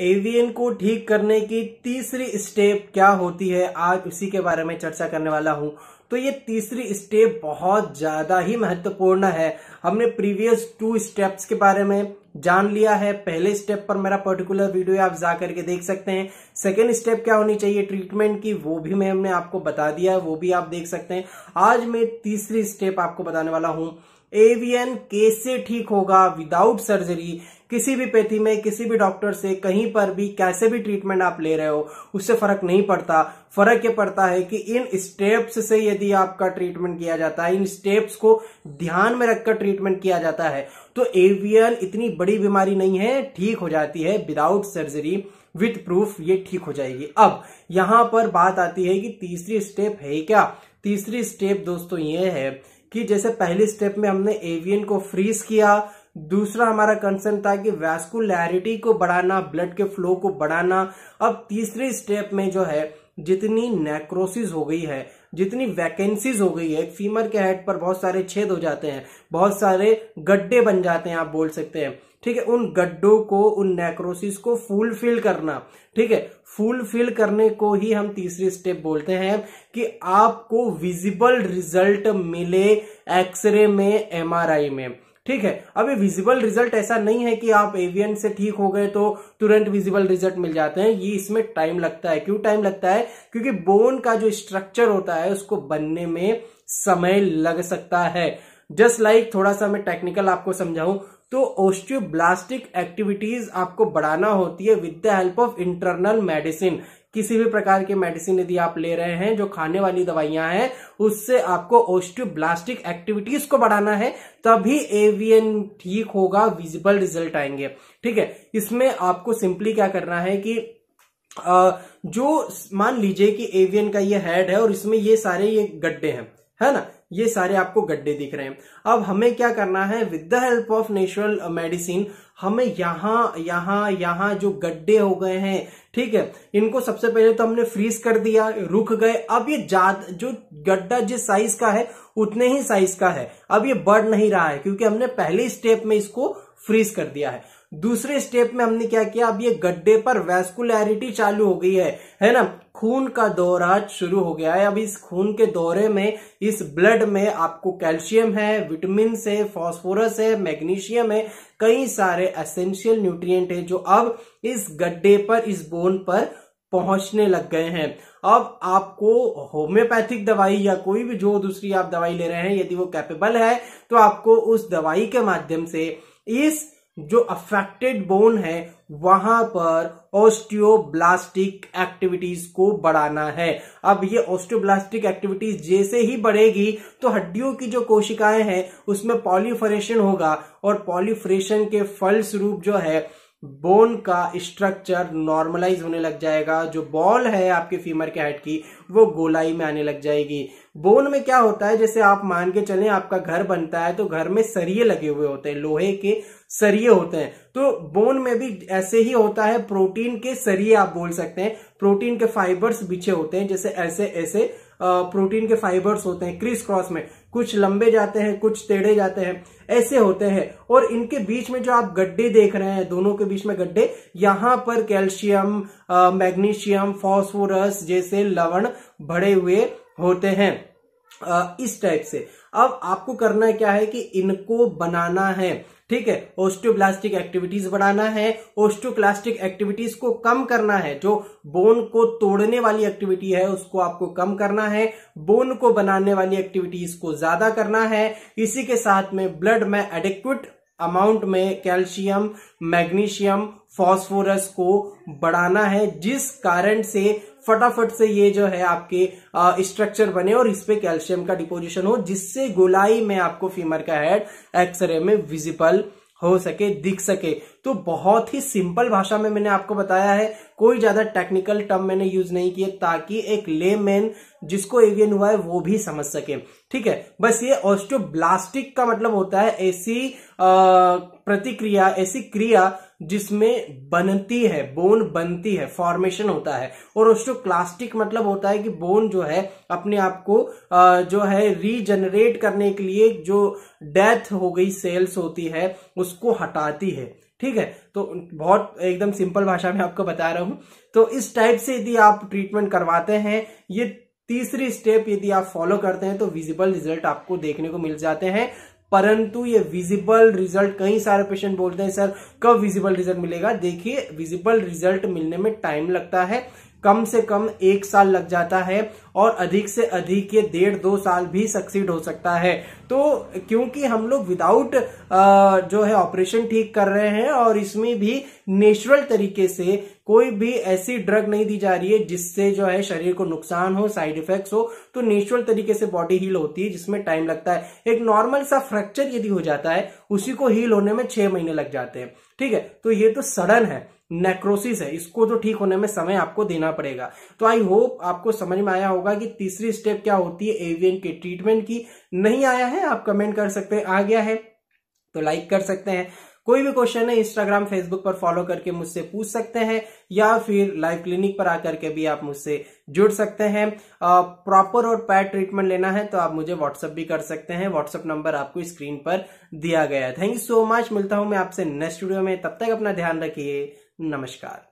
avian को ठीक करने की तीसरी स्टेप क्या होती है आज उसी के बारे में चर्चा करने वाला हूं तो ये तीसरी स्टेप बहुत ज़्यादा ही महत्वपूर्ण है हमने प्रीवियस टू स्टेप्स के बारे में जान लिया है पहले स्टेप पर मेरा पर्टिकुलर वीडियो आप जा करके देख सकते हैं सेकेंड स्टेप क्या होनी चाहिए ट्रीटमेंट की वो भी मैं हमने आपको बता दिया है वो भी आप देख सकते हैं आज मैं तीसरी स्टेप आपको बताने वाला हूँ एवियन कैसे ठीक होगा विदाउट सर्जरी किसी भी पेथी में किसी भी डॉक्टर से कहीं पर भी कैसे भी ट्रीटमेंट आप ले रहे हो उससे फर्क नहीं पड़ता फर्क ये पड़ता है कि इन स्टेप्स से यदि आपका ट्रीटमेंट किया जाता है इन स्टेप्स को ध्यान में रखकर ट्रीटमेंट किया जाता है तो एवियन इतनी बड़ी बीमारी नहीं है ठीक हो जाती है विदाउट सर्जरी विथ प्रूफ ये ठीक हो जाएगी अब यहां पर बात आती है कि तीसरी स्टेप है क्या तीसरी स्टेप दोस्तों ये है कि जैसे पहले स्टेप में हमने एवियन को फ्रीज किया दूसरा हमारा कंसर्न था कि वैस्कुलैरिटी को बढ़ाना ब्लड के फ्लो को बढ़ाना अब तीसरे स्टेप में जो है जितनी नेक्रोसिस हो गई है जितनी वैकेंसीज हो गई है फीमर के हेड पर बहुत सारे छेद हो जाते हैं बहुत सारे गड्ढे बन जाते हैं आप बोल सकते हैं ठीक है उन गड्ढों को उन नेक्रोसिस को फुलफिल करना ठीक है फुलफिल करने को ही हम तीसरी स्टेप बोलते हैं कि आपको विजिबल रिजल्ट मिले एक्सरे में एमआरआई में ठीक है अब ये विजिबल रिजल्ट ऐसा नहीं है कि आप एवियन से ठीक हो गए तो तुरंत विजिबल रिजल्ट मिल जाते हैं ये इसमें टाइम लगता है क्यों टाइम लगता है क्योंकि बोन का जो स्ट्रक्चर होता है उसको बनने में समय लग सकता है जस्ट लाइक like, थोड़ा सा मैं टेक्निकल आपको समझाऊं तो ओस्टियोब्लास्टिक एक्टिविटीज आपको बढ़ाना होती है with the help of internal medicine किसी भी प्रकार के मेडिसिन यदि आप ले रहे हैं जो खाने वाली दवाइयां हैं उससे आपको ओस्टियोब्लास्टिक एक्टिविटीज को बढ़ाना है तभी एवियन ठीक होगा विजिबल रिजल्ट आएंगे ठीक है इसमें आपको सिंपली क्या करना है कि आ, जो मान लीजिए कि एवियन का ये हेड है और इसमें ये सारे ये गड्ढे हैं है ना ये सारे आपको गड्ढे दिख रहे हैं अब हमें क्या करना है with the help of natural medicine हमें यहां यहां यहां जो गड्ढे हो गए हैं ठीक है इनको सबसे पहले तो हमने फ्रीज कर दिया रुक गए अब ये जाद जो गड्ढा जिस साइज का है उतने ही साइज का है अब ये बढ़ नहीं रहा है क्योंकि हमने पहले स्टेप में इसको फ्रीज कर दिया है दूसरे स्टेप में हमने क्या किया अब ये गड्ढे पर वेस्कुलरिटी चालू हो गई है है ना खून का दौरा शुरू हो गया है अब इस खून के दौरे में इस ब्लड में आपको कैल्शियम है विटामिन है फॉस्फोरस है मैग्नीशियम है कई सारे एसेंशियल न्यूट्रिएंट है जो अब इस गड्ढे पर इस बोन पर पहुंचने लग गए हैं अब आपको होम्योपैथिक दवाई या कोई भी जो दूसरी आप दवाई ले रहे हैं यदि वो कैपेबल है तो आपको उस दवाई के माध्यम से इस जो अफेक्टेड बोन है वहां पर ऑस्टियोब्लास्टिक एक्टिविटीज को बढ़ाना है अब ये ऑस्टियोब्लास्टिक एक्टिविटीज जैसे ही बढ़ेगी तो हड्डियों की जो कोशिकाएं हैं उसमें पॉलीफरेशन होगा और पॉलीफरेशन के फलस्वरूप जो है बोन का स्ट्रक्चर नॉर्मलाइज होने लग जाएगा जो बॉल है आपके फीमर के हेड की वो गोलाई में आने लग जाएगी बोन में क्या होता है जैसे आप मान के चले आपका घर बनता है तो घर में सरिये लगे हुए होते हैं लोहे के सरिये होते हैं तो बोन में भी ऐसे ही होता है प्रोटीन के सरिये आप बोल सकते हैं प्रोटीन के फाइबर्स बिछे होते हैं जैसे ऐसे ऐसे प्रोटीन के फाइबर्स होते हैं क्रिस क्रॉस में कुछ लंबे जाते हैं कुछ टेढ़े जाते हैं ऐसे होते हैं और इनके बीच में जो आप गड्ढे देख रहे हैं दोनों के बीच में गड्ढे यहां पर कैल्शियम मैग्नीशियम फॉस्फोरस जैसे लवण भरे हुए होते हैं आ, इस टाइप से अब आपको करना क्या है कि इनको बनाना है ठीक है ओस्टियोब्लास्टिक एक्टिविटीज बढ़ाना है ओस्टियोक्लास्टिक एक्टिविटीज को कम करना है जो बोन को तोड़ने वाली एक्टिविटी है उसको आपको कम करना है बोन को बनाने वाली एक्टिविटीज को ज्यादा करना है इसी के साथ में ब्लड में एडिक्वेट अमाउंट में कैल्शियम मैग्नीशियम फास्फोरस को बढ़ाना है जिस कारण से फटाफट से ये जो है आपके स्ट्रक्चर बने और इस पे कैल्शियम का डिपोजिशन हो जिससे गोलाई में आपको फीमर का हेड एक्सरे में विजिबल हो सके दिख सके तो बहुत ही सिंपल भाषा में मैंने आपको बताया है कोई ज्यादा टेक्निकल टर्म मैंने यूज नहीं किए ताकि एक लेमैन जिसको एवियन हुआ है वो भी समझ सके ठीक है बस ये ऑस्टोब्लास्टिक का मतलब होता है ऐसी प्रतिक्रिया ऐसी क्रिया जिसमें बनती है बोन बनती है फॉर्मेशन होता है और ऑस्टोक्लास्टिक मतलब होता है कि बोन जो है अपने आप को जो है रीजनरेट करने के लिए जो डेथ हो गई सेल्स होती है उसको हटाती है ठीक है तो बहुत एकदम सिंपल भाषा में आपको बता रहा हूं तो इस टाइप से यदि आप ट्रीटमेंट करवाते हैं ये तीसरी स्टेप यदि आप फॉलो करते हैं तो विजिबल रिजल्ट आपको देखने को मिल जाते हैं परंतु ये विजिबल रिजल्ट कई सारे पेशेंट बोलते हैं सर कब विजिबल रिजल्ट मिलेगा देखिए विजिबल रिजल्ट मिलने में टाइम लगता है कम से कम एक साल लग जाता है और अधिक से अधिक ये डेढ़ दो साल भी सक्सीड हो सकता है तो क्योंकि हम लोग विदाउट जो है ऑपरेशन ठीक कर रहे हैं और इसमें भी नेचुरल तरीके से कोई भी ऐसी ड्रग नहीं दी जा रही है जिससे जो है शरीर को नुकसान हो साइड इफेक्ट्स हो तो नेचुरल तरीके से बॉडी हील होती है जिसमें टाइम लगता है एक नॉर्मल सा फ्रैक्चर यदि हो जाता है उसी को हील होने में छह महीने लग जाते हैं ठीक है तो ये तो सडन है नेक्रोसिस है इसको जो ठीक होने में समय आपको देना पड़ेगा तो आई होप आपको समझ में आया होगा कि तीसरी स्टेप क्या होती है एवियन के ट्रीटमेंट की नहीं आया है आप कमेंट कर सकते हैं आ गया है तो लाइक कर सकते हैं कोई भी क्वेश्चन है इंस्टाग्राम फेसबुक पर फॉलो करके मुझसे पूछ सकते हैं या फिर लाइव क्लिनिक पर आकर के भी आप मुझसे जुड़ सकते हैं प्रॉपर और पैड ट्रीटमेंट लेना है तो आप मुझे व्हाट्सअप भी कर सकते हैं व्हाट्सअप नंबर आपको स्क्रीन पर दिया गया है थैंक यू सो मच मिलता हूं मैं आपसे नेक्स्ट वीडियो में तब तक अपना ध्यान रखिए नमस्कार